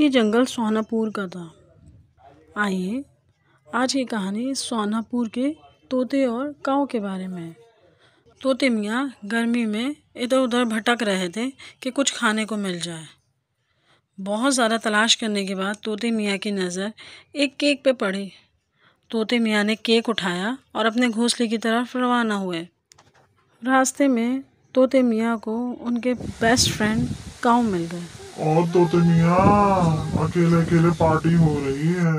ये जंगल सोनापुर का था आइए आज की कहानी सोनापुर के तोते और काओ के बारे में है तोते मियाँ गर्मी में इधर उधर भटक रहे थे कि कुछ खाने को मिल जाए बहुत ज़्यादा तलाश करने के बाद तोते मियाँ की नज़र एक केक पे पड़ी तोते मियाँ ने केक उठाया और अपने घोंसले की तरफ रवाना हुए रास्ते में तोते मियाँ को उनके बेस्ट फ्रेंड काऊ मिल गए और तो मिया अकेले अकेले पार्टी हो रही है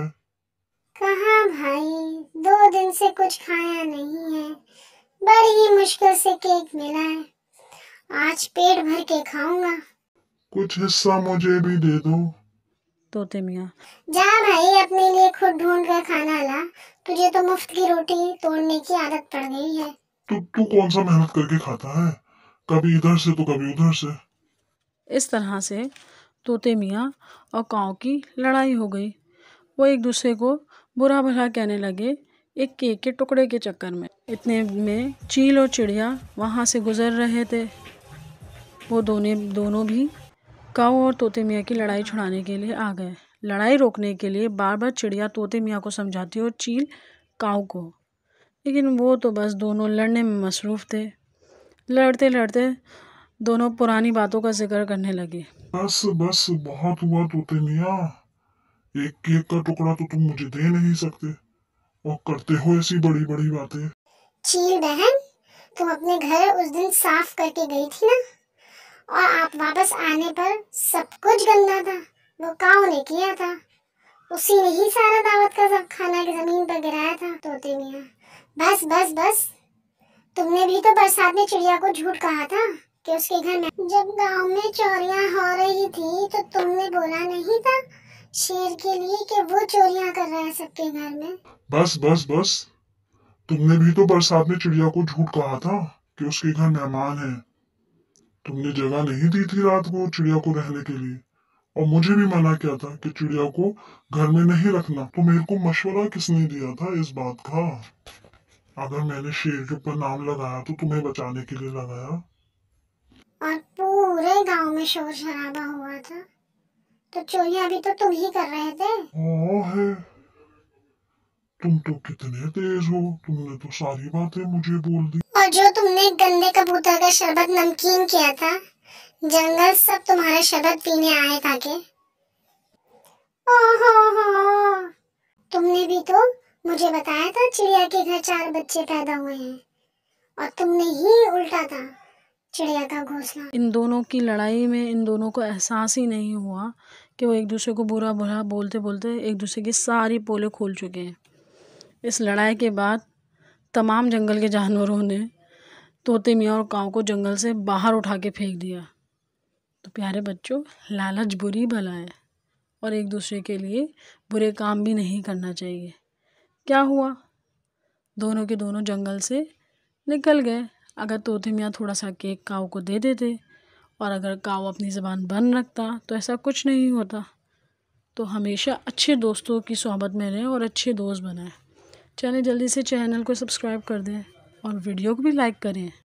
कहा भाई दो दिन से कुछ खाया नहीं है बड़ी ही मुश्किल से केक मिला है आज पेट भर के खाऊंगा कुछ हिस्सा मुझे भी दे दो तोते मिया जा भाई अपने लिए खुद ढूंढ कर खाना ला तुझे तो मुफ्त की रोटी तोड़ने की आदत पड़ गई है तू तू कौन सा मेहनत करके खाता है कभी इधर से तो कभी उधर से इस तरह से तोते मियाँ और काव की लड़ाई हो गई वो एक दूसरे को बुरा भला कहने लगे एक केक के टुकड़े के चक्कर में इतने में चील और चिड़िया वहाँ से गुजर रहे थे वो दोनों दोनों भी काऊ और तोते मियाँ की लड़ाई छुड़ाने के लिए आ गए लड़ाई रोकने के लिए बार बार चिड़िया तोते मियाँ को समझाती और चील काऊ को लेकिन वो तो बस दोनों लड़ने में मसरूफ़ थे लड़ते लड़ते दोनों पुरानी बातों का जिक्र करने लगे बस बस बहुत हुआ तोते मिया एक केक का टुकड़ा तो तुम मुझे दे नहीं सकते और करते हो ऐसी बड़ी बड़ी बातें चील बहन तुम अपने घर उस दिन साफ करके गई थी ना और आप वापस आने पर सब कुछ गंदा था वो काउ ने किया था उसी ने ही सारा दावत का सब खाना के जमीन पर गिराया था तोते मियाँ बस बस बस तुमने भी तो बरसात में चिड़िया को झूठ कहा था के उसके घर में जब गांव में चोरियां हो रही थी तो तुमने बोला नहीं था शेर के लिए कि वो चोरियां कर रहा है सबके घर में बस बस बस तुमने भी तो बरसात में चिड़िया को झूठ कहा था कि उसके घर मेहमान है तुमने जगह नहीं दी थी रात को चिड़िया को रहने के लिए और मुझे भी मना किया था कि चिड़िया को घर में नहीं रखना तो मेरे को मशवरा किसने दिया था इस बात का अगर मैंने शेर के ऊपर नाम लगाया तो तुम्हें बचाने के लिए लगाया और पूरे गांव में शोर शराबा हुआ था तो चोरी अभी तो तुम ही कर रहे थे हाँ, है तुम तो कितने तेज हो तुमने तो सारी बातें मुझे बोल दी और जो तुमने गंदे कबूतर का शरबत नमकीन किया था जंगल सब तुम्हारा शरबत पीने आए था के ओहो हो तुमने भी तो मुझे बताया था चिड़िया के घर चार बच्चे पैदा हुए हैं और तुमने ही उल्टा था चिड़िया का घोंसला इन दोनों की लड़ाई में इन दोनों को एहसास ही नहीं हुआ कि वो एक दूसरे को बुरा बुरा बोलते बोलते एक दूसरे की सारी पोले खोल चुके हैं इस लड़ाई के बाद तमाम जंगल के जानवरों ने तोते मियाँ और काव को जंगल से बाहर उठा के फेंक दिया तो प्यारे बच्चों लालच बुरी भला है और एक दूसरे के लिए बुरे काम भी नहीं करना चाहिए क्या हुआ दोनों के दोनों जंगल से निकल गए अगर तोते मियाँ थोड़ा सा केक काव को दे देते और अगर काव अपनी ज़बान बंद रखता तो ऐसा कुछ नहीं होता तो हमेशा अच्छे दोस्तों की सोहबत में रहें और अच्छे दोस्त बनाएं चलें जल्दी से चैनल को सब्सक्राइब कर दें और वीडियो को भी लाइक करें